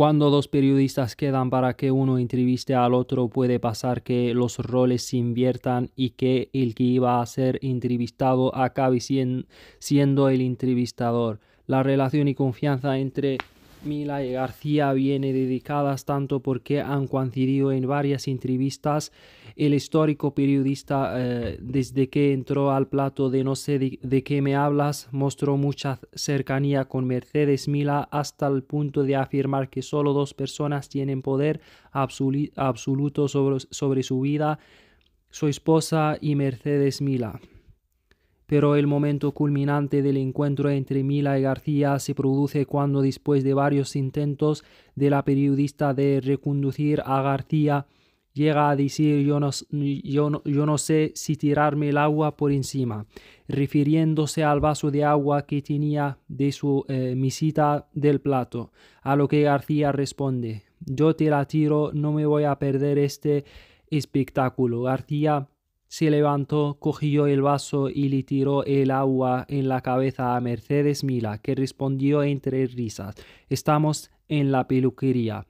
Cuando dos periodistas quedan para que uno entreviste al otro puede pasar que los roles se inviertan y que el que iba a ser entrevistado acabe siendo el entrevistador. La relación y confianza entre Mila y García vienen dedicadas tanto porque han coincidido en varias entrevistas. El histórico periodista, eh, desde que entró al plato de No sé de, qué me hablas, mostró mucha cercanía con Mercedes Mila hasta el punto de afirmar que solo dos personas tienen poder absoluto sobre su vida, su esposa y Mercedes Mila pero el momento culminante del encuentro entre Mila y García se produce cuando después de varios intentos de la periodista de reconducir a García, llega a decir yo no, sé si tirarme el agua por encima, refiriéndose al vaso de agua que tenía de su eh, misita del plato, a lo que García responde, yo te la tiro, no me voy a perder este espectáculo. García se levantó, cogió el vaso y le tiró el agua en la cabeza a Mercedes Mila, que respondió entre risas, Estamos en la peluquería.